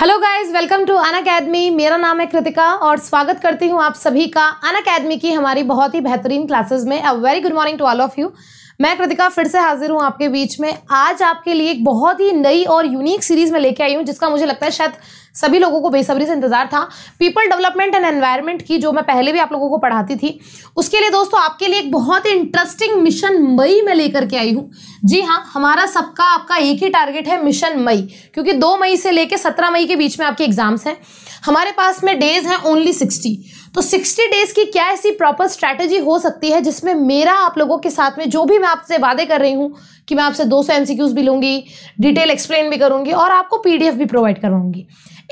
Hello guys welcome to Unacademy मेरा नाम है कृतिका और स्वागत करती हूँ आप सभी का अन अकेडमी की हमारी बहुत ही बेहतरीन क्लासेस में a very good morning to all of you मैं कृतिका फिर से हाजिर हूँ आपके बीच में आज आपके लिए एक बहुत ही नई और यूनिक सीरीज़ में लेके आई हूँ जिसका मुझे लगता है शायद सभी लोगों को बेसब्री से इंतजार था पीपल डेवलपमेंट एंड एनवायरमेंट की जो मैं पहले भी आप लोगों को पढ़ाती थी उसके लिए दोस्तों आपके लिए एक बहुत ही इंटरेस्टिंग मिशन मई में लेकर के आई हूँ जी हाँ हमारा सबका आपका एक ही टारगेट है मिशन मई क्योंकि दो मई से लेकर सत्रह मई के बीच में आपके एग्जाम्स हैं हमारे पास में डेज हैं ओनली सिक्सटी तो सिक्सटी डेज की क्या ऐसी प्रॉपर स्ट्रैटेजी हो सकती है जिसमें मेरा आप लोगों के साथ में जो भी मैं आपसे वादे कर रही हूँ कि मैं आपसे 200 एमसीक्यूज भी लूंगी डिटेल एक्सप्लेन भी करूंगी और आपको पीडीएफ भी प्रोवाइड करूंगी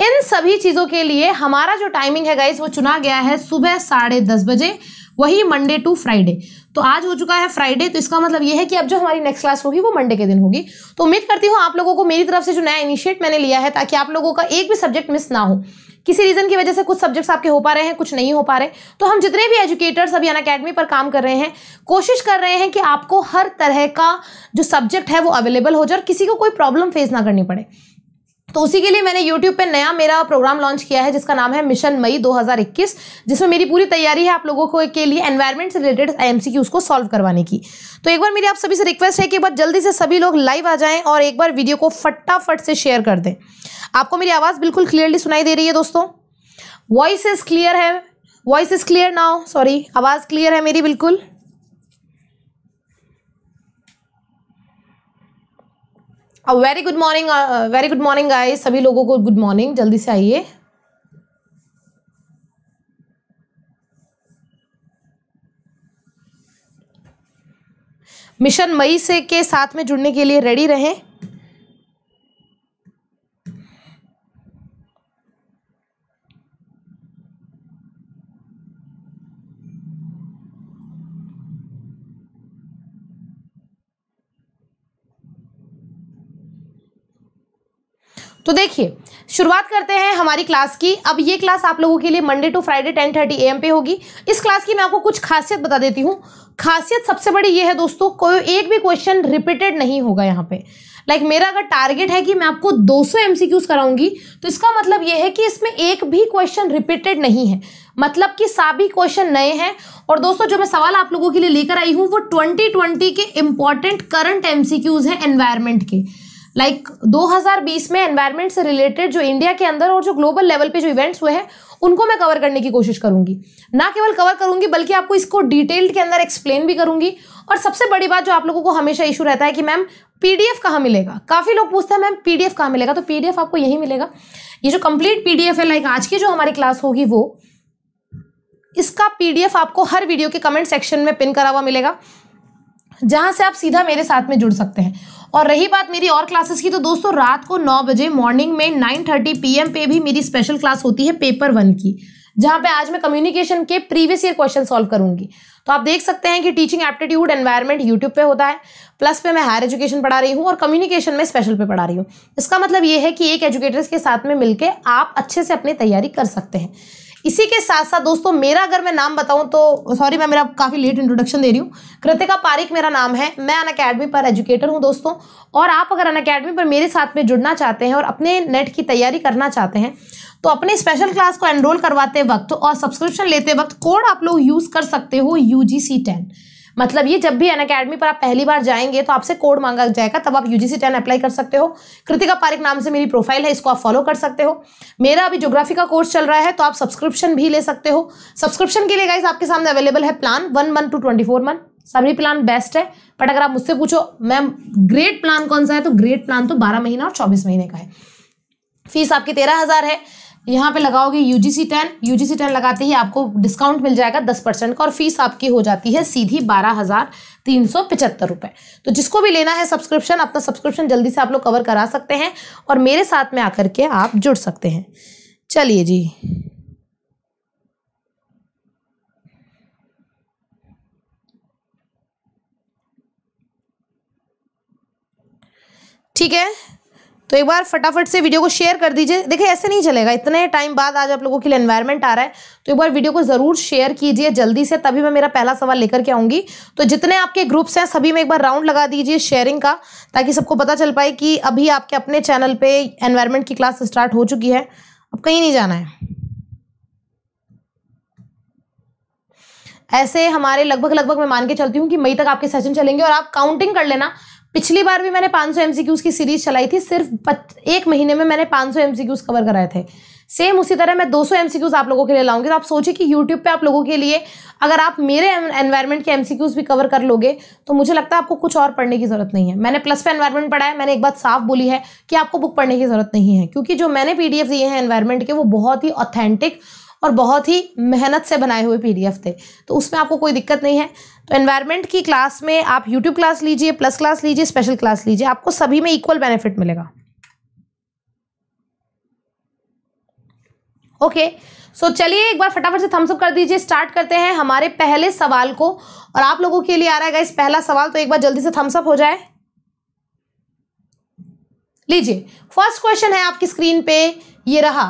इन सभी चीज़ों के लिए हमारा जो टाइमिंग है गाइस वो चुना गया है सुबह साढ़े दस बजे वही मंडे टू फ्राइडे तो आज हो चुका है फ्राइडे तो इसका मतलब ये है कि अब जो हमारी नेक्स्ट क्लास होगी वो मंडे के दिन होगी तो उम्मीद करती हूँ आप लोगों को मेरी तरफ से जो नया इनिशिएट मैंने लिया है ताकि आप लोगों का एक भी सब्जेक्ट मिस ना हो किसी रीज़न की वजह से कुछ सब्जेक्ट्स आपके हो पा रहे हैं कुछ नहीं हो पा रहे तो हम जितने भी एजुकेटर्स अभी अन अकेडमी पर काम कर रहे हैं कोशिश कर रहे हैं कि आपको हर तरह का जो सब्जेक्ट है वो अवेलेबल हो जाए और किसी को कोई प्रॉब्लम फेस ना करनी पड़े तो उसी के लिए मैंने YouTube पे नया मेरा प्रोग्राम लॉन्च किया है जिसका नाम है मिशन मई 2021 जिसमें मेरी पूरी तैयारी है आप लोगों को के लिए एनवायरमेंट से रिलेटेड आई उसको सॉल्व करवाने की तो एक बार मेरी आप सभी से रिक्वेस्ट है कि एक बार जल्दी से सभी लोग लाइव आ जाएं और एक बार वीडियो को फटाफट से शेयर कर दें आपको मेरी आवाज़ बिल्कुल क्लियरली सुनाई दे रही है दोस्तों वॉइस इज़ क्लियर है voice is clear now sorry आवाज़ क्लियर है मेरी बिल्कुल very good morning very good morning आए सभी लोगों को गुड मॉर्निंग जल्दी से आइए मिशन मई से के साथ में जुड़ने के लिए रेडी रहें तो देखिए शुरुआत करते हैं हमारी क्लास की अब ये क्लास आप लोगों के लिए Monday to Friday ten thirty AM पे होगी इस क्लास की मैं आपको कुछ खासियत बता देती हूँ खासियत सबसे बड़ी ये है दोस्तों कोई एक भी क्वेश्चन रिपीटेड नहीं होगा यहाँ पे लाइक like, मेरा अगर टारगेट है कि मैं आपको 200 सौ एम कराऊंगी तो इसका मतलब ये है कि इसमें एक भी क्वेश्चन रिपीटेड नहीं है मतलब कि सभी क्वेश्चन नए हैं और दोस्तों जो मैं सवाल आप लोगों के लिए लेकर आई हूँ वो 2020 के इम्पॉर्टेंट करंट एम हैं एनवायरमेंट के लाइक like 2020 में एनवायरमेंट से रिलेटेड जो इंडिया के अंदर और जो ग्लोबल लेवल पे जो इवेंट्स हुए हैं उनको मैं कवर करने की कोशिश करूंगी ना केवल कवर करूंगी बल्कि आपको इसको डिटेल्ड के अंदर एक्सप्लेन भी करूंगी और सबसे बड़ी बात जो आप लोगों को हमेशा इशू रहता है कि मैम पीडीएफ कहाँ मिलेगा काफ़ी लोग पूछते हैं मैम पीडीएफ कहाँ मिलेगा तो पीडीएफ आपको यही मिलेगा ये जो कंप्लीट पीडीएफ है लाइक आज की जो हमारी क्लास होगी वो इसका पीडीएफ आपको हर वीडियो के कमेंट सेक्शन में पिन करा हुआ मिलेगा जहां से आप सीधा मेरे साथ में जुड़ सकते हैं और रही बात मेरी और क्लासेस की तो दोस्तों रात को नौ बजे मॉर्निंग में नाइन थर्टी एम पे भी मेरी स्पेशल क्लास होती है पेपर वन की जहां पे आज मैं कम्युनिकेशन के प्रीवियस ईयर क्वेश्चन सॉल्व करूंगी तो आप देख सकते हैं कि टीचिंग एप्टीट्यूड एनवायरमेंट यूट्यूब पे होता है प्लस पे मैं हायर एजुकेशन पढ़ा रही हूँ और कम्युनिकेशन में स्पेशल पे पढ़ा रही हूँ इसका मतलब ये है कि एक एजुकेटर्स के साथ में मिलकर आप अच्छे से अपनी तैयारी कर सकते हैं इसी के साथ साथ दोस्तों मेरा अगर मैं नाम बताऊं तो सॉरी मैं मेरा काफ़ी लेट इंट्रोडक्शन दे रही हूँ कृतिका पारिक मेरा नाम है मैं अन अकेडमी पर एजुकेटर हूँ दोस्तों और आप अगर अन अकेडमी पर मेरे साथ में जुड़ना चाहते हैं और अपने नेट की तैयारी करना चाहते हैं तो अपने स्पेशल क्लास को एनरोल करवाते वक्त और सब्सक्रिप्शन लेते वक्त कोड आप लोग यूज़ कर सकते हो यू जी सी टेन मतलब ये जब भी अन अकेडमी पर आप पहली बार जाएंगे तो आपसे कोड मांगा जाएगा तब आप यूजीसी टेन अप्लाई कर सकते हो कृतिका पारिक नाम से मेरी प्रोफाइल है इसको आप फॉलो कर सकते हो मेरा अभी जोग्राफी का कोर्स चल रहा है तो आप सब्सक्रिप्शन भी ले सकते हो सब्सक्रिप्शन के लिए गाइज आपके सामने अवेलेबल है plan one month to twenty four month सभी प्लान बेस्ट है बट अगर आप मुझसे पूछो मैम ग्रेट प्लान कौन सा है तो ग्रेट प्लान तो बारह महीना और चौबीस महीने का है फीस आपकी तेरह हज़ार है यहाँ पे लगाओगे यूजीसी टेन यूजीसी टेन लगाते ही आपको डिस्काउंट मिल जाएगा दस परसेंट का और फीस आपकी हो जाती है सीधी बारह हज़ार तीन सौ पचहत्तर रुपये तो जिसको भी लेना है सब्सक्रिप्शन अपना सब्सक्रिप्शन जल्दी से आप लोग कवर करा सकते हैं और मेरे साथ में आकर के आप जुड़ सकते हैं चलिए जी ठीक है तो एक बार फटाफट से वीडियो को शेयर कर दीजिए देखिए ऐसे नहीं चलेगा इतने टाइम बाद आज आप लोगों के लिए एनवायरमेंट आ रहा है तो एक बार वीडियो को ज़रूर शेयर कीजिए जल्दी से तभी मैं मेरा पहला सवाल लेकर के आऊंगी तो जितने आपके ग्रुप्स हैं सभी में एक बार राउंड लगा दीजिए शेयरिंग का ताकि सबको पता चल पाए कि अभी आपके अपने चैनल पर एनवायरमेंट की क्लास स्टार्ट हो चुकी है अब कहीं नहीं जाना है ऐसे हमारे लगभग लगभग मैं मान के चलती हूँ कि मई तक आपके सेशन चलेंगे और आप काउंटिंग कर लेना पिछली बार भी मैंने 500 सौ की सीरीज चलाई थी सिर्फ एक महीने में मैंने 500 सौ कवर कराए थे सेम उसी तरह मैं 200 एमसीक्यूज आप लोगों के लिए लाऊंगी तो आप सोचिए कि यूट्यूब पे आप लोगों के लिए अगर आप मेरे एनवायरनमेंट के एमसीक्यूज भी कवर कर लोगे तो मुझे लगता है आपको कुछ और पढ़ने की ज़रूरत नहीं है मैंने प्लस पे एनवायरनमेंट पढ़ा है मैंने एक बात साफ बोली है कि आपको बुक पढ़ने की ज़रूरत नहीं है क्योंकि जो मैंने पी दिए हैं एनवायरमेंट के वो बहुत ही ऑथेंटिक और बहुत ही मेहनत से बनाए हुए पी थे तो उसमें आपको कोई दिक्कत नहीं है तो एनवायरमेंट की क्लास में आप यूट्यूब क्लास लीजिए प्लस क्लास लीजिए स्पेशल क्लास लीजिए आपको सभी में इक्वल बेनिफिट मिलेगा ओके सो चलिए एक बार फटाफट से थम्सअप कर दीजिए स्टार्ट करते हैं हमारे पहले सवाल को और आप लोगों के लिए आ रहा है इस पहला सवाल तो एक बार जल्दी से थम्सअप हो जाए लीजिए फर्स्ट क्वेश्चन है आपकी स्क्रीन पे ये रहा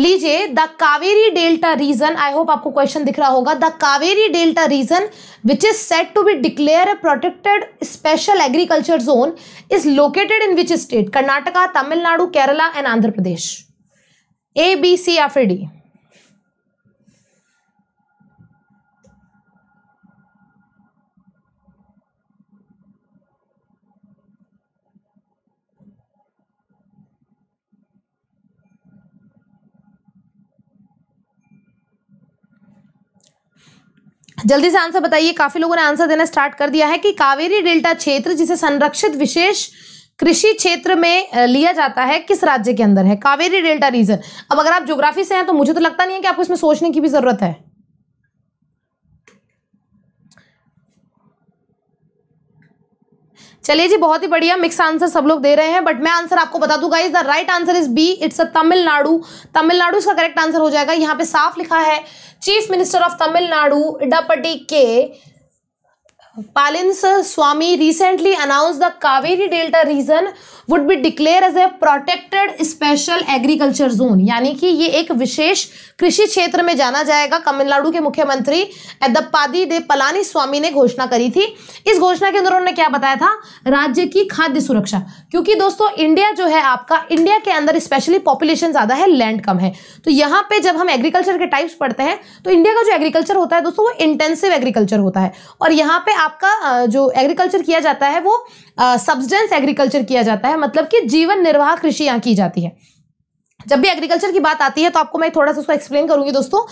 लीजिए the Kaveri delta region I hope आपको क्वेश्चन दिख रहा होगा the Kaveri delta region which is set to be declare a protected special agriculture zone is located in which state Karnataka Tamil Nadu Kerala and Andhra Pradesh A B C या फिर डी जल्दी से आंसर बताइए काफी लोगों ने आंसर देना स्टार्ट कर दिया है कि कावेरी डेल्टा क्षेत्र जिसे संरक्षित विशेष कृषि क्षेत्र में लिया जाता है किस राज्य के अंदर है कावेरी डेल्टा रीजन अब अगर आप ज्योग्राफी से हैं तो मुझे तो लगता नहीं है कि आपको इसमें सोचने की भी जरूरत है चलिए जी बहुत ही बढ़िया मिक्स आंसर सब लोग दे रहे हैं बट मैं आंसर आपको बता दूंगा is the right answer is B it's a Tamil Nadu Tamil Nadu इसका करेक्ट आंसर हो जाएगा यहाँ पे साफ लिखा है chief minister of Tamil Nadu Edappadi K Palins Swami recently announce the Kaveri delta region would be declare as a protected special agriculture zone यानी कि ये एक विशेष कृषि क्षेत्र में जाना जाएगा तमिलनाडु के मुख्यमंत्री एदप्पादी दे पलानी स्वामी ने घोषणा करी थी इस घोषणा के अंदर उन्होंने क्या बताया था राज्य की खाद्य सुरक्षा क्योंकि दोस्तों इंडिया जो है आपका इंडिया के अंदर स्पेशली पॉपुलेशन ज़्यादा है लैंड कम है तो यहाँ पे जब हम एग्रीकल्चर के टाइप्स पढ़ते हैं तो इंडिया का जो एग्रीकल्चर होता है दोस्तों वो इंटेंसिव एग्रीकल्चर होता है और यहाँ पे आपका जो एग्रीकल्चर किया जाता है वो सब्सटेंस एग्रीकल्चर किया जाता है मतलब कि जीवन निर्वाह कृषि यहाँ की जाती है जब भी एग्रीकल्चर की बात आती है तो आपको मैं थोड़ा सा उसको एक्सप्लेन करूंगी दोस्तों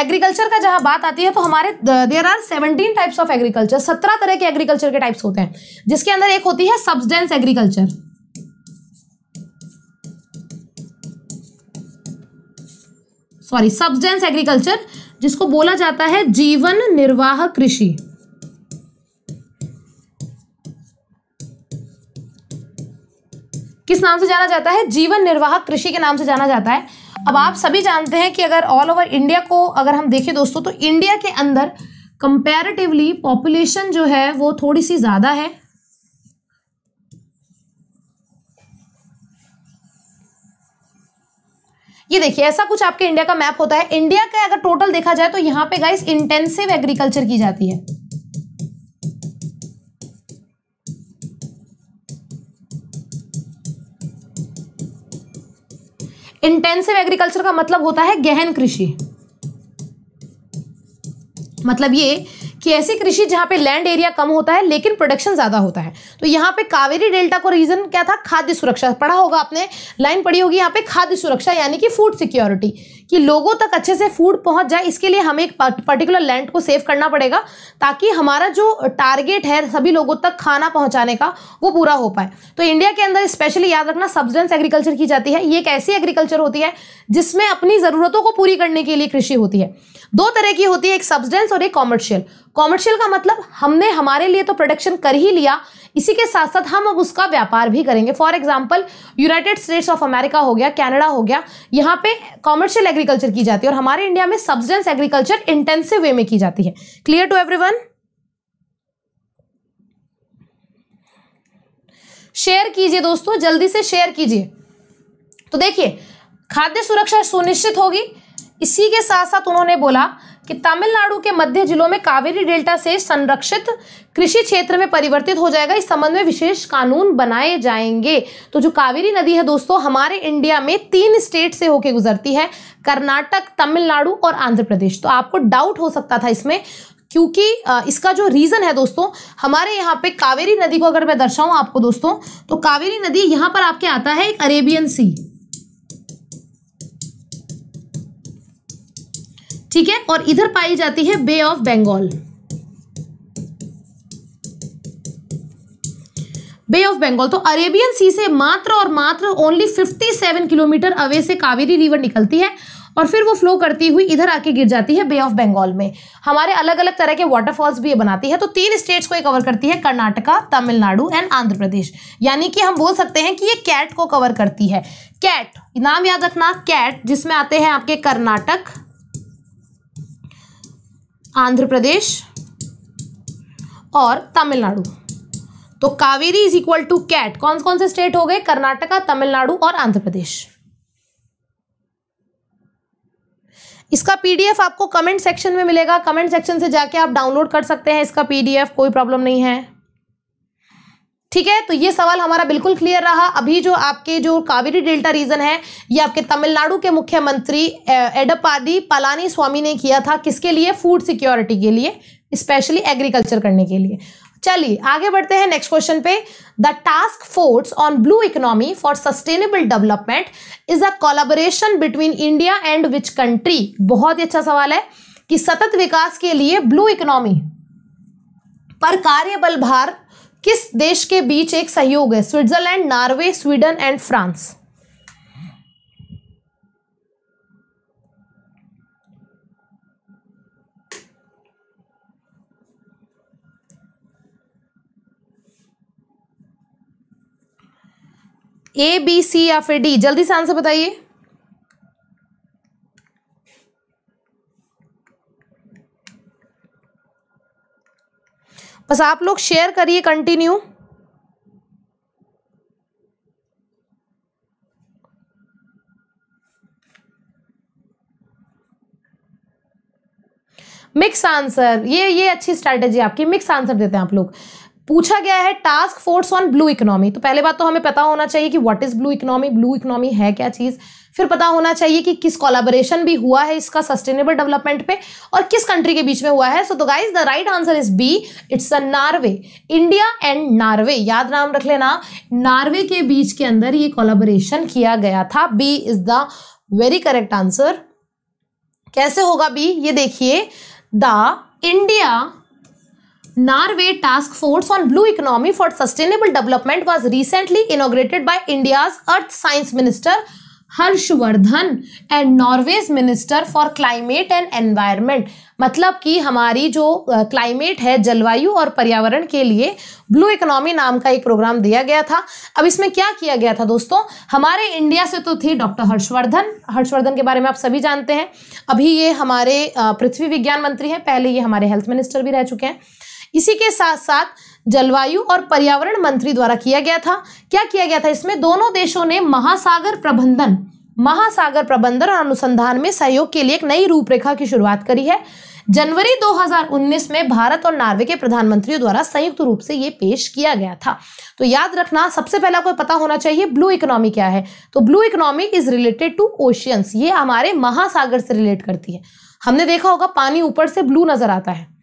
एग्रीकल्चर का जहां बात आती है तो हमारे there are seventeen types of agriculture सत्रह तरह के एग्रीकल्चर के टाइप्स होते हैं जिसके अंदर एक होती है subsistence agriculture sorry subsistence agriculture जिसको बोला जाता है जीवन निर्वाह कृषि किस नाम से जाना जाता है जीवन निर्वाह कृषि के नाम से जाना जाता है अब आप सभी जानते हैं कि अगर ऑल ओवर इंडिया को अगर हम देखें दोस्तों तो इंडिया के अंदर कंपेरेटिवली पॉपुलेशन जो है वो थोड़ी सी ज़्यादा है ये देखिए ऐसा कुछ आपके इंडिया का मैप होता है इंडिया का अगर टोटल देखा जाए तो यहाँ पे गाइस इंटेंसिव एग्रीकल्चर की जाती है इंटेंसिव एग्रीकल्चर का मतलब होता है गहन कृषि मतलब ये कि ऐसी कृषि जहां पे लैंड एरिया कम होता है लेकिन प्रोडक्शन ज़्यादा होता है तो यहां पे कावेरी डेल्टा को रीज़न क्या था खाद्य सुरक्षा पढ़ा होगा आपने लाइन पढ़ी होगी यहाँ पे खाद्य सुरक्षा यानी कि फूड सिक्योरिटी कि लोगों तक अच्छे से फूड पहुंच जाए इसके लिए हमें एक पर्टिकुलर लैंड को सेव करना पड़ेगा ताकि हमारा जो टारगेट है सभी लोगों तक खाना पहुंचाने का वो पूरा हो पाए तो इंडिया के अंदर स्पेशली याद रखना सब्सिडेंस एग्रीकल्चर की जाती है ये एक ऐसी एग्रीकल्चर होती है जिसमें अपनी ज़रूरतों को पूरी करने के लिए कृषि होती है दो तरह की होती है एक सब्सटेंस और एक कॉमर्शियल कॉमर्शियल का मतलब हमने हमारे लिए तो प्रोडक्शन कर ही लिया इसी के साथ साथ हम अब उसका व्यापार भी करेंगे for example United States of America हो गया कैनेडा हो गया यहाँ पे कॉमर्शियल एग्रीकल्चर की जाती है और हमारे इंडिया में सब्सटेंस एग्रीकल्चर इंटेंसिव वे में की जाती है क्लियर टू एवरी शेयर कीजिए दोस्तों जल्दी से शेयर कीजिए तो देखिए खाद्य सुरक्षा सुनिश्चित होगी इसी के साथ साथ उन्होंने बोला कि तमिलनाडु के मध्य जिलों में कावेरी डेल्टा से संरक्षित कृषि क्षेत्र में परिवर्तित हो जाएगा इस संबंध में विशेष कानून बनाए जाएंगे तो जो कावेरी नदी है दोस्तों हमारे इंडिया में तीन स्टेट से होके गुजरती है कर्नाटक तमिलनाडु और आंध्र प्रदेश तो आपको डाउट हो सकता था इसमें क्योंकि इसका जो रीज़न है दोस्तों हमारे यहाँ पे कावेरी नदी को अगर मैं दर्शाऊँ आपको दोस्तों तो कावेरी नदी यहाँ पर आपके आता है एक अरेबियन सी ठीक है और इधर पाई जाती है Bay of Bengal bay of Bengal तो अरेबियन सी से मात्र और मात्र ओनली 57 किलोमीटर अवे से कावेरी रिवर निकलती है और फिर वो फ्लो करती हुई इधर आके गिर जाती है बे ऑफ बंगाल में हमारे अलग अलग तरह के वाटरफॉल्स भी ये बनाती है तो तीन स्टेट्स को ये कवर करती है कर्नाटका तमिलनाडु एंड आंध्र प्रदेश यानी कि हम बोल सकते हैं कि ये कैट को कवर करती है कैट नाम याद रखना कैट जिसमें आते हैं आपके कर्नाटक आंध्र प्रदेश और तमिलनाडु तो Kaveri is equal to cat कौन कौन से स्टेट हो गए कर्नाटका तमिलनाडु और आंध्र प्रदेश इसका पीडीएफ आपको कमेंट सेक्शन में मिलेगा कमेंट सेक्शन से जाके आप डाउनलोड कर सकते हैं इसका पीडीएफ कोई प्रॉब्लम नहीं है ठीक है तो ये सवाल हमारा बिल्कुल क्लियर रहा अभी जो आपके जो कावेरी डेल्टा रीजन है ये आपके तमिलनाडु के मुख्यमंत्री एडपादी पलानी स्वामी ने किया था किसके लिए फूड सिक्योरिटी के लिए स्पेशली एग्रीकल्चर करने के लिए चलिए आगे बढ़ते हैं नेक्स्ट क्वेश्चन पे the task force on blue economy for sustainable development is a collaboration between India and which country बहुत ही अच्छा सवाल है कि सतत विकास के लिए ब्लू इकोनॉमी पर कार्यबल भार किस देश के बीच एक सहयोग है Switzerland Norway Sweden and France A B C या फिर डी जल्दी से आंसर बताइए बस आप लोग शेयर करिए कंटिन्यू मिक्स आंसर ये ये अच्छी स्ट्रैटेजी आपकी मिक्स आंसर देते हैं आप लोग पूछा गया है task force on blue economy तो पहले बात तो हमें पता होना चाहिए कि what is blue economy blue economy है क्या चीज़ फिर पता होना चाहिए कि किस कोलाबोरेशन भी हुआ है इसका सस्टेनेबल डेवलपमेंट पे और किस कंट्री के बीच में हुआ है so the guys the right answer is B it's a Norway India and Norway याद नाम रख लेना नार्वे के बीच के अंदर ये कोलाबोरेशन किया गया था B is the very correct answer कैसे होगा बी ये देखिए the India Norway task force on blue economy for sustainable development was recently inaugurated by India earth science minister Harsh Vardhan and Norway's minister for climate and environment मतलब कि हमारी जो climate है जलवायु और पर्यावरण के लिए ब्लू इकोनॉमी नाम का एक प्रोग्राम दिया गया था अब इसमें क्या किया गया था दोस्तों हमारे इंडिया से तो थी डॉक्टर हर्षवर्धन हर्षवर्धन के बारे में आप सभी जानते हैं अभी ये हमारे पृथ्वी विज्ञान मंत्री हैं पहले ये हमारे हेल्थ मिनिस्टर भी रह चुके हैं इसी के साथ साथ जलवायु और पर्यावरण मंत्री द्वारा किया गया था क्या किया गया था इसमें दोनों देशों ने महासागर प्रबंधन महासागर प्रबंधन और अनुसंधान में सहयोग के लिए एक नई रूपरेखा की शुरुआत करी है जनवरी 2019 में भारत और नॉर्वे के प्रधानमंत्रियों द्वारा संयुक्त रूप से ये पेश किया गया था तो याद रखना सबसे पहला आपको पता होना चाहिए ब्लू इकोनॉमी क्या है तो blue economy is related to oceans ये हमारे महासागर से रिलेट करती है हमने देखा होगा पानी ऊपर से ब्लू नजर आता है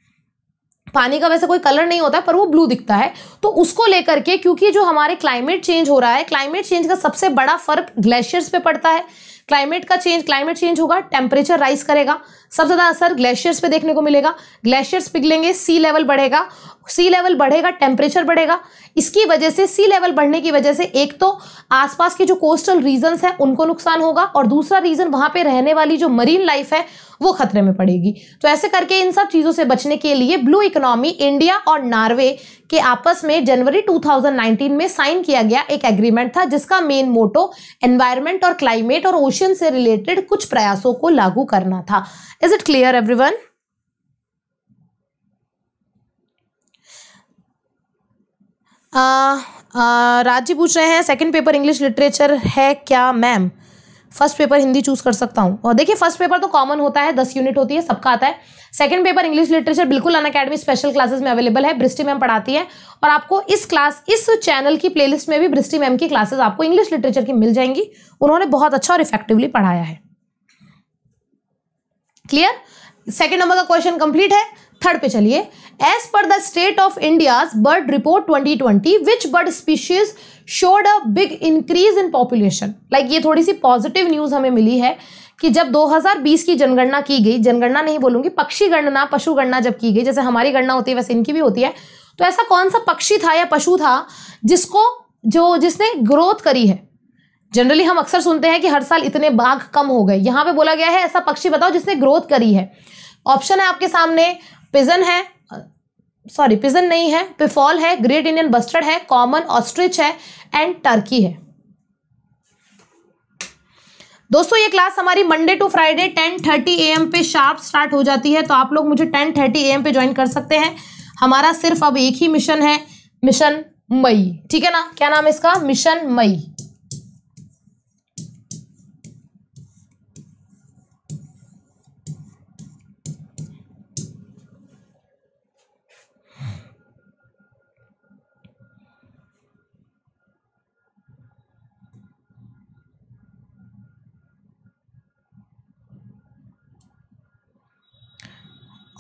पानी का वैसे कोई कलर नहीं होता है पर वो ब्लू दिखता है तो उसको लेकर के क्योंकि जो हमारे क्लाइमेट चेंज हो रहा है क्लाइमेट चेंज का सबसे बड़ा फर्क ग्लेशियर्स पे पड़ता है क्लाइमेट का चेंज क्लाइमेट चेंज होगा टेम्परेचर राइज करेगा सबसे ज़्यादा असर ग्लेशियर्स पे देखने को मिलेगा ग्लेशियर्स पिघलेंगे सी लेवल बढ़ेगा सी लेवल बढ़ेगा टेम्परेचर बढ़ेगा इसकी वजह से सी लेवल बढ़ने की वजह से एक तो आसपास के जो कोस्टल रीजन हैं उनको नुकसान होगा और दूसरा रीजन वहां पे रहने वाली जो मरीन लाइफ है वो खतरे में पड़ेगी तो ऐसे करके इन सब चीज़ों से बचने के लिए ब्लू इकोनॉमी इंडिया और नॉर्वे के आपस में जनवरी 2019 में साइन किया गया एक एग्रीमेंट था जिसका मेन मोटो एनवायरमेंट और क्लाइमेट और ओशन से रिलेटेड कुछ प्रयासों को लागू करना था is it clear everyone Raj ji पूछ रहे हैं सेकंड पेपर इंग्लिश लिटरेचर है क्या ma'am first paper Hindi choose कर सकता हूँ और देखिए फर्स्ट पेपर तो कॉमन होता है दस यूनिट होती है सबका आता है सेकंड पेपर इंग्लिश लिटरेचर बिल्कुल अन अकेडमी स्पेशल क्लासेस में अवेलेबल है ब्रिस्टी मैम पढ़ाती है और आपको इस क्लास इस चैनल की प्लेलिस्ट में भी ब्रिस्टी मैम की क्लासेस आपको इंग्लिश लिटरेचर की मिल जाएंगी उन्होंने बहुत अच्छा और इफेक्टिवली पढ़ाया है क्लियर सेकेंड नंबर का क्वेश्चन कंप्लीट है थर्ड पे चलिए पर the state of of bird report twenty 2020, which bird species showed a big increase in population like ये थोड़ी सी पॉजिटिव न्यूज हमें मिली है कि जब 2020 की जनगणना की गई जनगणना नहीं बोलूँगी पक्षी गणना पशु गणना जब की गई जैसे हमारी गणना होती है वैसे इनकी भी होती है तो ऐसा कौन सा पक्षी था या पशु था जिसको जो जिसने ग्रोथ करी है जनरली हम अक्सर सुनते हैं कि हर साल इतने बाघ कम हो गए यहाँ पे बोला गया है ऐसा पक्षी बताओ जिसने ग्रोथ करी है ऑप्शन है आपके सामने पिजन है सॉरी पिजन नहीं है पिफॉल है ग्रेट इंडियन बस्टर्ड है कॉमन ऑस्ट्रिच है एंड टर्की है दोस्तों ये क्लास हमारी मंडे टू फ्राइडे 10:30 एम पे शार्प स्टार्ट हो जाती है तो आप लोग मुझे 10:30 एम पे ज्वाइन कर सकते हैं हमारा सिर्फ अब एक ही मिशन है मिशन मई ठीक है ना क्या नाम है इसका मिशन मई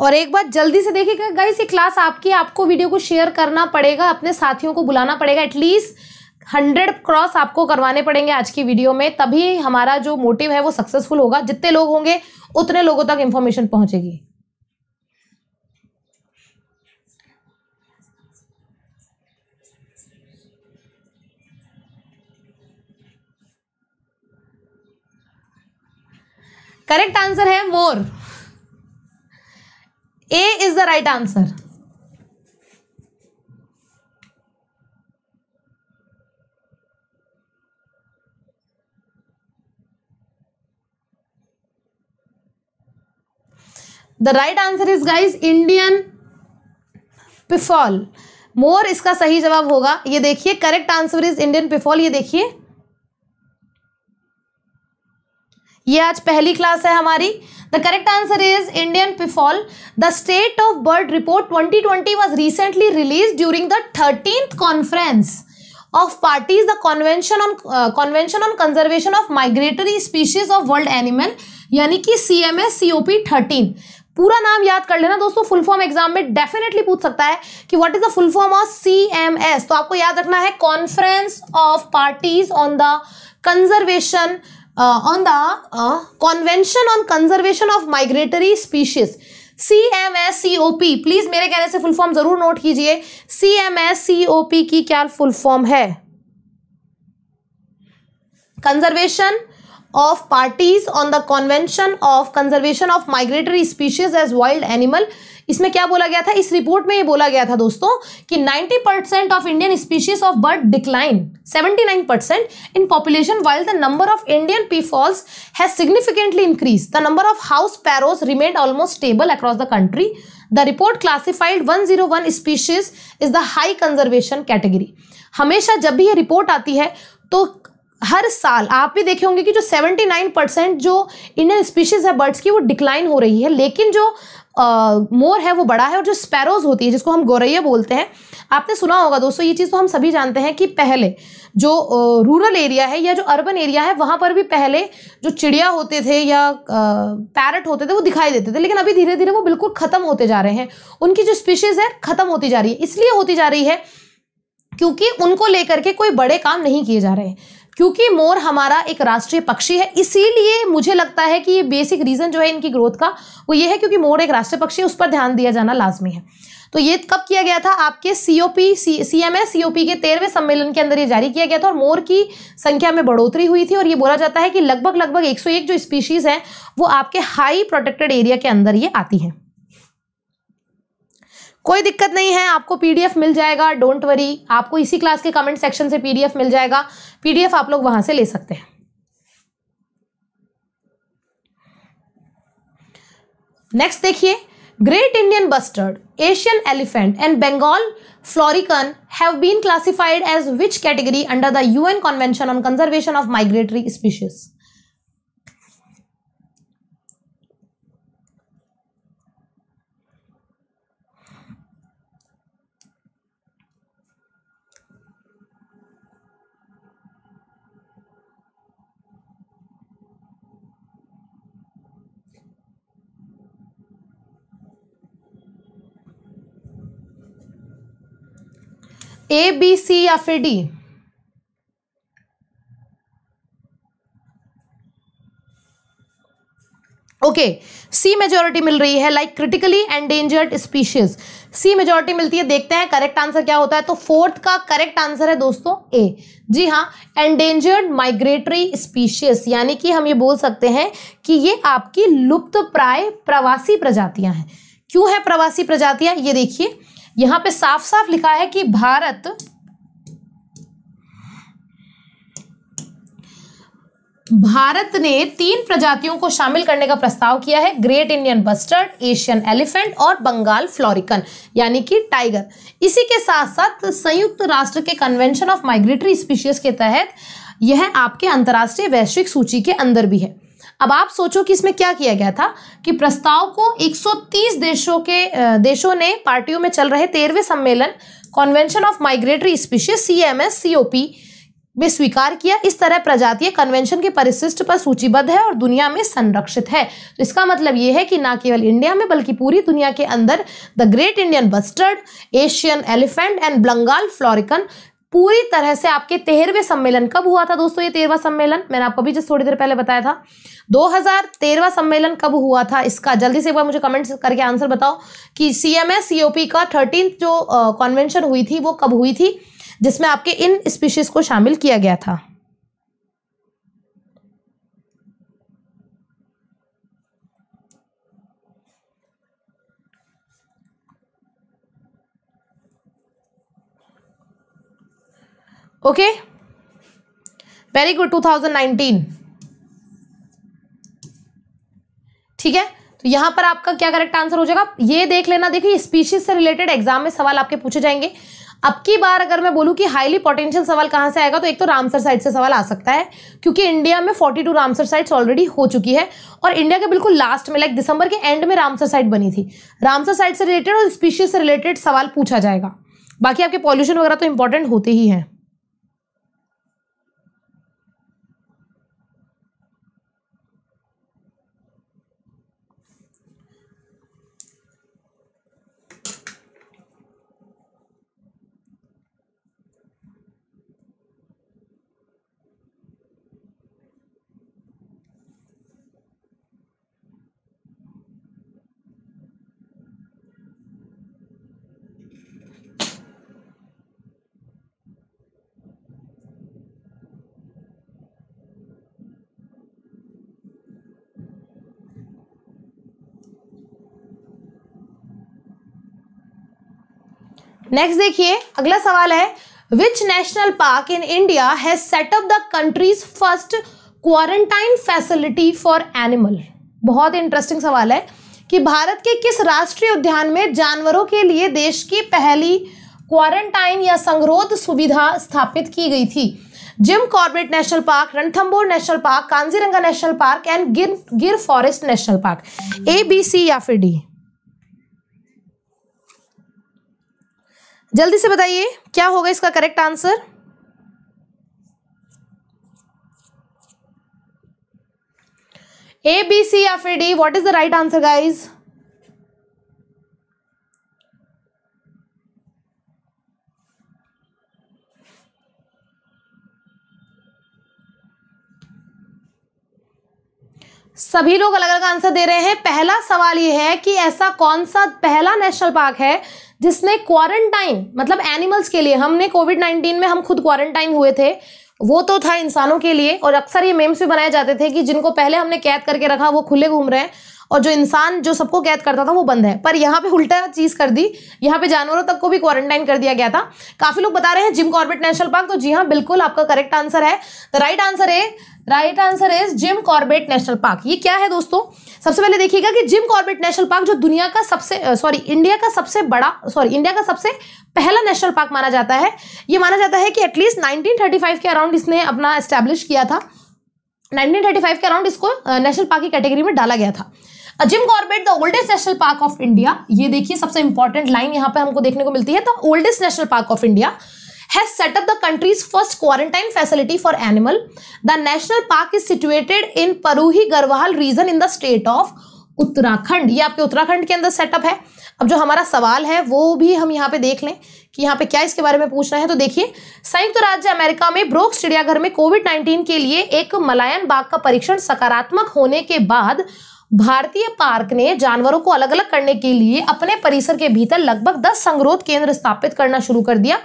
और एक बार जल्दी से देखिएगा गाइस ये क्लास आपकी आपको वीडियो को शेयर करना पड़ेगा अपने साथियों को बुलाना पड़ेगा एटलीस्ट हंड्रेड क्रॉस आपको करवाने पड़ेंगे आज की वीडियो में तभी हमारा जो मोटिव है वो सक्सेसफुल होगा जितने लोग होंगे उतने लोगों तक इन्फॉर्मेशन पहुंचेगी करेक्ट आंसर है मोर A is the right answer the right answer is guys Indian peafowl मोर इसका सही जवाब होगा ये देखिए correct answer is Indian peafowl ये देखिए ये आज पहली क्लास है हमारी the correct answer is Indian peafowl the state of bird report 2020 was recently release during the thirteenth conference of parties the convention on convention on conservation of migratory species of world animal यानी कि C M S C O P thirteen पूरा नाम याद कर लेना दोस्तों full form exam में definitely पूछ सकता है कि what is the full form of C M S तो आपको याद रखना है conference of parties on the conservation uh, on the uh, convention on conservation of migratory species C M S C O P please मेरे कहने से full form जरूर note कीजिए C M S C O P की क्या full form है conservation of parties on the convention of conservation of migratory species as wild animal इसमें क्या बोला गया था इस रिपोर्ट में ये बोला गया था दोस्तों कि 90 percent of Indian species of bird decline 79 percent in population while the number of Indian peafowls has significantly increase the number of house sparrows remained almost stable across the country the report classified 101 species is the high conservation category हमेशा जब भी ये report आती है तो हर साल आप भी देखे होंगे कि जो 79 परसेंट जो इंडियन स्पीशीज़ है बर्ड्स की वो डिक्लाइन हो रही है लेकिन जो मोर है वो बड़ा है और जो स्पैरोज होती है जिसको हम गोरैया बोलते हैं आपने सुना होगा दोस्तों ये चीज़ तो हम सभी जानते हैं कि पहले जो रूरल एरिया है या जो अर्बन एरिया है वहाँ पर भी पहले जो चिड़िया होते थे या पैरट होते थे वो दिखाई देते थे लेकिन अभी धीरे धीरे वो बिल्कुल ख़त्म होते जा रहे हैं उनकी जो स्पीशीज़ है ख़त्म होती जा रही है इसलिए होती जा रही है क्योंकि उनको लेकर के कोई बड़े काम नहीं किए जा रहे हैं क्योंकि मोर हमारा एक राष्ट्रीय पक्षी है इसीलिए मुझे लगता है कि ये बेसिक रीज़न जो है इनकी ग्रोथ का वो ये है क्योंकि मोर एक राष्ट्रीय पक्षी है उस पर ध्यान दिया जाना लाजमी है तो ये कब किया गया था आपके C O P C C M S C O P के तेरहवें सम्मेलन के अंदर ये जारी किया गया था और मोर की संख्या में बढ़ोतरी हुई थी और ये बोला जाता है कि लगभग लगभग एक जो स्पीशीज़ हैं वो आपके हाई प्रोटेक्टेड एरिया के अंदर ये आती हैं कोई दिक्कत नहीं है आपको पीडीएफ मिल जाएगा डोंट वरी आपको इसी क्लास के कमेंट सेक्शन से पीडीएफ मिल जाएगा पीडीएफ आप लोग वहां से ले सकते हैं नेक्स्ट देखिए great Indian bustard Asian elephant and Bengal florican have been classified as which category under the UN convention on conservation of migratory species A B C या फिर डी ओके सी मेजोरिटी मिल रही है like critically endangered species C majority मिलती है देखते हैं correct answer क्या होता है तो फोर्थ का करेक्ट आंसर है दोस्तों ए जी हाँ एंडेंजर्ड माइग्रेटरी स्पीशीज यानी कि हम ये बोल सकते हैं कि ये आपकी लुप्त प्राय प्रवासी प्रजातियां हैं क्यों है प्रवासी प्रजातियां ये देखिए यहां पे साफ साफ लिखा है कि भारत भारत ने तीन प्रजातियों को शामिल करने का प्रस्ताव किया है great Indian bustard Asian elephant और बंगाल फ्लोरिकन यानी कि टाइगर इसी के साथ साथ संयुक्त राष्ट्र के कन्वेंशन ऑफ माइग्रेटरी स्पीशीज के तहत यह आपके अंतर्राष्ट्रीय वैश्विक सूची के अंदर भी है अब आप सोचो कि इसमें क्या किया गया था कि प्रस्ताव को 130 देशों के देशों ने पार्टियों में चल रहे तेरहवें सम्मेलन convention of migratory species C M S C O P में स्वीकार किया इस तरह प्रजातीय कन्वेंशन के परिशिष्ट पर सूचीबद्ध है और दुनिया में संरक्षित है तो इसका मतलब ये है कि ना केवल इंडिया में बल्कि पूरी दुनिया के अंदर the great Indian bustard Asian elephant and Bengal florican पूरी तरह से आपके तेरहवें सम्मेलन कब हुआ था दोस्तों ये तेरहवा सम्मेलन मैंने आपको अभी जस्ट थोड़ी देर पहले बताया था दो हजार तेरवा सम्मेलन कब हुआ था इसका जल्दी से एक बार मुझे कमेंट करके आंसर बताओ कि सी एम एस सीओपी का थर्टीन जो कॉन्वेंशन हुई थी वो कब हुई थी जिसमें आपके इन स्पीशीज को शामिल किया गया था ओके वेरी गुड 2019 ठीक है तो यहां पर आपका क्या करेक्ट आंसर हो जाएगा ये देख लेना देखिए स्पीशीज से रिलेटेड एग्जाम में सवाल आपके पूछे जाएंगे अब की बार अगर मैं बोलूँ कि हाईली पोटेंशियल सवाल कहां से आएगा तो एक तो रामसर साइट से सवाल आ सकता है क्योंकि इंडिया में 42 रामसर साइट्स ऑलरेडी हो चुकी है और इंडिया के बिल्कुल लास्ट में लाइक दिसंबर के एंड में रामसर साइट बनी थी रामसर साइट से रिलेटेड और स्पीशीज से रिलेटेड सवाल पूछा जाएगा बाकी आपके पॉल्यूशन वगैरह तो इंपॉर्टेंट होते ही हैं नेक्स्ट देखिए अगला सवाल है which national park in India has set up the country's first quarantine facility for animal बहुत इंटरेस्टिंग सवाल है कि भारत के किस राष्ट्रीय उद्यान में जानवरों के लिए देश की पहली क्वारंटाइन या संगरोध सुविधा स्थापित की गई थी Jim Corbett national park Ranthambore national park Kaziranga national park and Gir Gir forest national park A B C या फिर डी जल्दी से बताइए क्या होगा इसका correct answer A B C या फिर D what is the right answer guys सभी लोग अलग अलग आंसर दे रहे हैं पहला सवाल यह है कि ऐसा कौन सा पहला नेशनल पार्क है जिसने क्वारंटाइन मतलब एनिमल्स के लिए हमने कोविड नाइन्टीन में हम खुद क्वारंटाइन हुए थे वो तो था इंसानों के लिए और अक्सर ये मेम्स भी बनाए जाते थे कि जिनको पहले हमने कैद करके रखा वो खुले घूम रहे हैं और जो इंसान जो सबको कैद करता था वो बंद है पर यहाँ पे उल्टा चीज़ कर दी यहाँ पे जानवरों तक को भी क्वारंटाइन कर दिया गया था काफ़ी लोग बता रहे हैं जिम कॉर्बेट नेशनल पार्क तो जी हाँ बिल्कुल आपका करेक्ट आंसर है द राइट आंसर है right answer is Jim Corbett national park ये क्या है दोस्तों सबसे पहले देखिएगा कि जिम कॉर्बेट नेशनल पार्क जो दुनिया का सबसे सॉरी इंडिया का सबसे बड़ा सॉरी इंडिया का सबसे पहला नेशनल पार्क माना जाता है ये माना जाता है कि एटलीस्ट 1935 के अराउंड इसने अपना एस्टेब्लिश किया था 1935 के अराउंड इसको नेशनल पार्क की कैटेगरी में डाला गया था Jim Corbett the oldest national park of India ये देखिए सबसे इंपॉर्टेंट लाइन यहाँ पे हमको देखने को मिलती है the oldest national park of India has set up the country's first quarantine facility for animal. The national park is situated in Paruhi Garhwal region in the state of Uttarakhand aapke आपके उत्तराखंड के अंदर सेटअप है अब जो हमारा सवाल है वो भी हम यहाँ पे देख लें कि यहाँ पे क्या इसके बारे में पूछ रहे हैं तो देखिए संयुक्त राज्य अमेरिका में ब्रोक्स चिड़ियाघर में कोविड 19 के लिए एक मलायन बाघ का परीक्षण सकारात्मक होने के बाद भारतीय पार्क ने जानवरों को अलग अलग करने के लिए अपने परिसर के भीतर लगभग दस संग्रोध केंद्र स्थापित करना शुरू कर दिया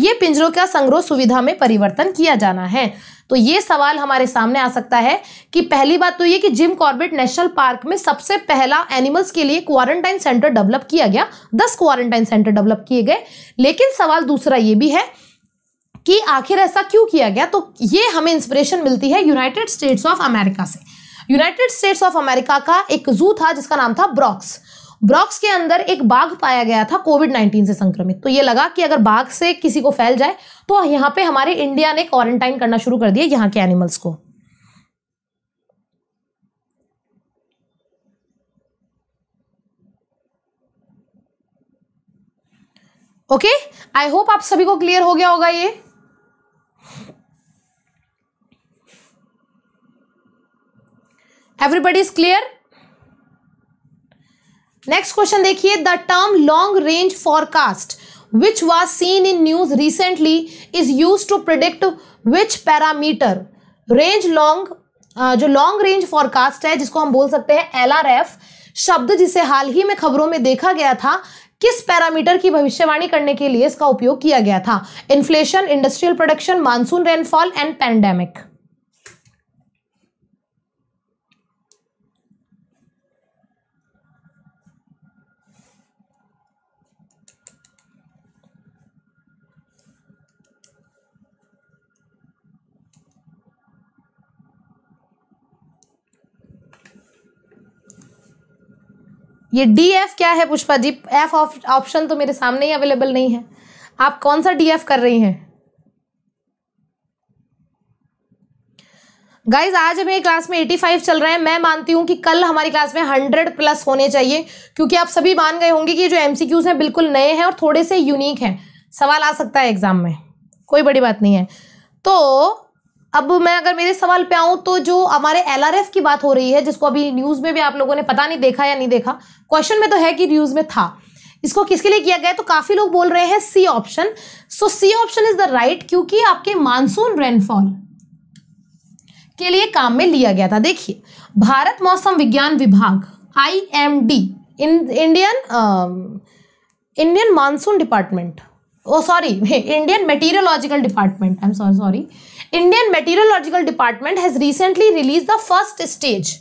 ये पिंजरों का संग्रह सुविधा में परिवर्तन किया जाना है तो ये सवाल हमारे सामने आ सकता है कि पहली बात तो ये कि जिम कॉर्बेट नेशनल पार्क में सबसे पहला एनिमल्स के लिए क्वारंटाइन सेंटर डेवलप किया गया दस क्वारंटाइन सेंटर डेवलप किए गए लेकिन सवाल दूसरा ये भी है कि आखिर ऐसा क्यों किया गया तो ये हमें इंस्पिरेशन मिलती है यूनाइटेड स्टेट्स ऑफ अमेरिका से यूनाइटेड स्टेट्स ऑफ अमेरिका का एक जू था जिसका नाम था ब्रॉक्स ब्रॉक्स के अंदर एक बाघ पाया गया था कोविड 19 से संक्रमित तो ये लगा कि अगर बाघ से किसी को फैल जाए तो यहाँ पे हमारे इंडिया ने क्वारंटाइन करना शुरू कर दिया यहाँ के एनिमल्स को ओके आई होप आप सभी को क्लियर हो गया होगा ये everybody is clear next question देखिए the term long range forecast which was seen in news recently is use to predict which parameter range long जो लॉन्ग रेंज फॉरकास्ट है जिसको हम बोल सकते हैं एल शब्द जिसे हाल ही में खबरों में देखा गया था किस पैरामीटर की भविष्यवाणी करने के लिए इसका उपयोग किया गया था inflation industrial production monsoon rainfall and pandemic ये डी एफ क्या है पुष्पा जी एफ ऑप्शन तो मेरे सामने ही अवेलेबल नहीं है आप कौन सा डी एफ कर रही हैं गाइज आज मेरी क्लास में 85 चल रहा है मैं मानती हूँ कि कल हमारी क्लास में 100 प्लस होने चाहिए क्योंकि आप सभी मान गए होंगे कि जो क्यूज हैं बिल्कुल नए हैं और थोड़े से यूनिक हैं सवाल आ सकता है एग्जाम में कोई बड़ी बात नहीं है तो अब मैं अगर मेरे सवाल पे आऊं तो जो हमारे एल की बात हो रही है जिसको अभी न्यूज़ में भी आप लोगों ने पता नहीं देखा या नहीं देखा क्वेश्चन में तो है कि न्यूज़ में था इसको किसके लिए किया गया तो काफ़ी लोग बोल रहे हैं C option so C option is the right क्योंकि आपके मानसून रेनफॉल के लिए काम में लिया गया था देखिए भारत मौसम विज्ञान विभाग I M D Indian Indian monsoon department oh sorry Indian meteorological department I M sorry sorry Indian meteorological department has recently release the first stage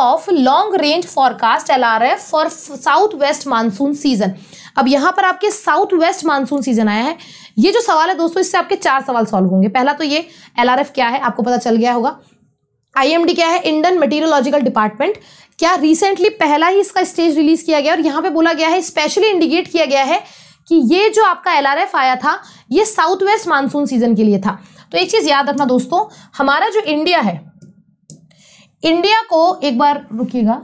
of long range forecast L R F for south west monsoon season अब यहाँ पर आपके south west monsoon season आया है ये जो सवाल है दोस्तों इससे आपके चार सवाल सॉल्व होंगे पहला तो ये एल आर एफ क्या है आपको पता चल गया होगा आई एम डी क्या है इंडियन मेटीरियोलॉजिकल डिपार्टमेंट क्या रिसेंटली पहला ही इसका स्टेज रिलीज किया गया और यहाँ पे बोला गया है स्पेशली इंडिकेट किया गया है कि ये जो आपका एल आया था ये साउथ वेस्ट मानसून सीजन के लिए था तो एक चीज़ याद रखना दोस्तों हमारा जो इंडिया है इंडिया को एक बार रुकिएगा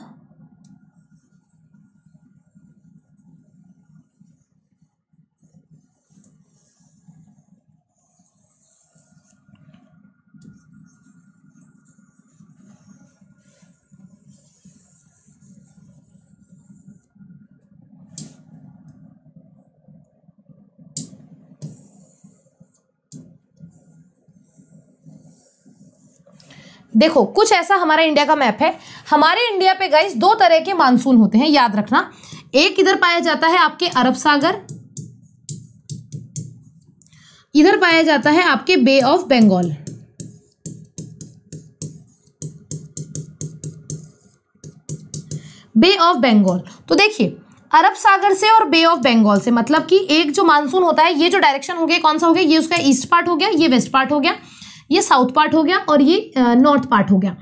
देखो कुछ ऐसा हमारा इंडिया का मैप है हमारे इंडिया पे गाइस दो तरह के मानसून होते हैं याद रखना एक इधर पाया जाता है आपके अरब सागर इधर पाया जाता है आपके bay of Bengal bay of Bengal तो देखिए अरब सागर से और बे ऑफ बंगाल से मतलब कि एक जो मानसून होता है ये जो डायरेक्शन हो गया कौन सा हो गया ये उसका ईस्ट पार्ट हो गया ये वेस्ट पार्ट हो गया ये साउथ पार्ट हो गया और ये नॉर्थ पार्ट हो गया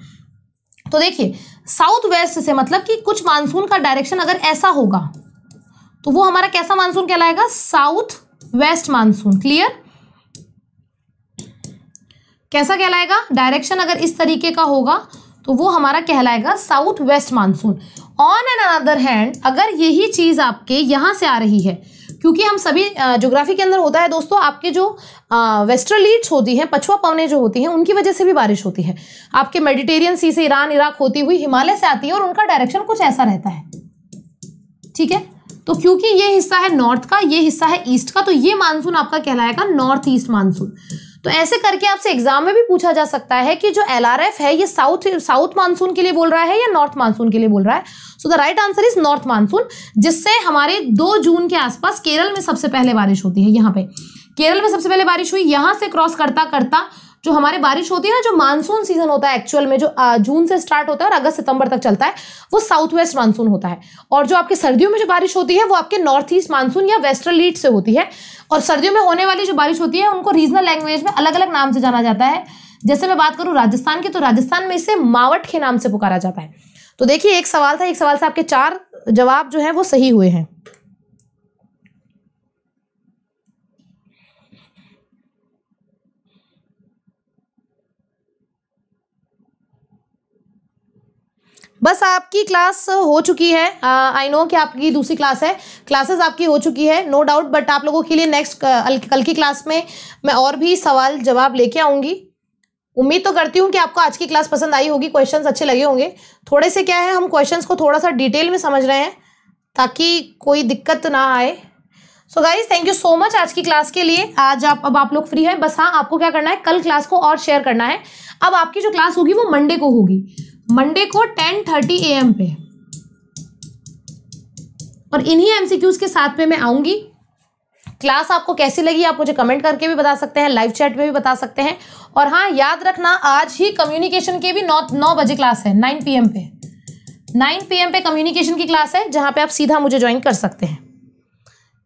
तो देखिए साउथ वेस्ट से मतलब कि कुछ मानसून का डायरेक्शन अगर ऐसा होगा तो वो हमारा कैसा मानसून कहलाएगा साउथ वेस्ट मानसून क्लियर कैसा कहलाएगा डायरेक्शन अगर इस तरीके का होगा तो वो हमारा कहलाएगा south west monsoon on another hand अगर यही चीज़ आपके यहां से आ रही है क्योंकि हम सभी ज्योग्राफी के अंदर होता है दोस्तों आपके जो वेस्टर्न लीड्स होती हैं पछुआ पवने जो होती हैं उनकी वजह से भी बारिश होती है आपके मेडिटेरियन सी से ईरान इराक होती हुई हिमालय से आती है और उनका डायरेक्शन कुछ ऐसा रहता है ठीक है तो क्योंकि ये हिस्सा है नॉर्थ का ये हिस्सा है ईस्ट का तो ये मानसून आपका कहलाएगा नॉर्थ ईस्ट मानसून तो ऐसे करके आपसे एग्जाम में भी पूछा जा सकता है कि जो एल है ये साउथ साउथ मानसून के लिए बोल रहा है या नॉर्थ मानसून के लिए बोल रहा है so the right answer is north monsoon जिससे हमारे दो जून के आसपास केरल में सबसे पहले बारिश होती है यहाँ पे केरल में सबसे पहले बारिश हुई यहां से क्रॉस करता करता जो हमारे बारिश होती है ना जो मानसून सीजन होता है एक्चुअल में जो जून से स्टार्ट होता है और अगस्त सितंबर तक चलता है वो साउथ वेस्ट मानसून होता है और जो आपके सर्दियों में जो बारिश होती है वो आपके नॉर्थ ईस्ट मानसून या वेस्टर्न लीड से होती है और सर्दियों में होने वाली जो बारिश होती है उनको रीजनल लैंग्वेज में अलग अलग नाम से जाना जाता है जैसे मैं बात करूँ राजस्थान की तो राजस्थान में इसे मावट के नाम से पुकारा जाता है तो देखिए एक सवाल था एक सवाल से आपके चार जवाब जो है वो सही हुए हैं बस आपकी क्लास हो चुकी है आई नो कि आपकी दूसरी क्लास है क्लासेस आपकी हो चुकी है नो डाउट बट आप लोगों के लिए नेक्स्ट कल की क्लास में मैं और भी सवाल जवाब लेके आऊँगी उम्मीद तो करती हूँ कि आपको आज की क्लास पसंद आई होगी क्वेश्चंस अच्छे लगे होंगे थोड़े से क्या है हम क्वेश्चंस को थोड़ा सा डिटेल में समझ रहे हैं ताकि कोई दिक्कत ना आए so guys thank you so much आज की क्लास के लिए आज आप अब आप लोग फ्री हैं बस हाँ आपको क्या करना है कल क्लास को और शेयर करना है अब आपकी जो क्लास होगी वो मंडे को होगी मंडे को टेन थर्टी ए एम पे और इन्हीं एमसीक्यूज के साथ में मैं आऊंगी क्लास आपको कैसी लगी आप मुझे कमेंट करके भी बता सकते हैं लाइव चैट में भी बता सकते हैं और हाँ याद रखना आज ही कम्युनिकेशन के भी नौ नौ बजे क्लास है नाइन पीएम पे नाइन पीएम पे कम्युनिकेशन की क्लास है जहाँ पे आप सीधा मुझे ज्वाइन कर सकते हैं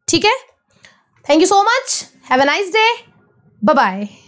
ठीक है thank you so much have a nice day bye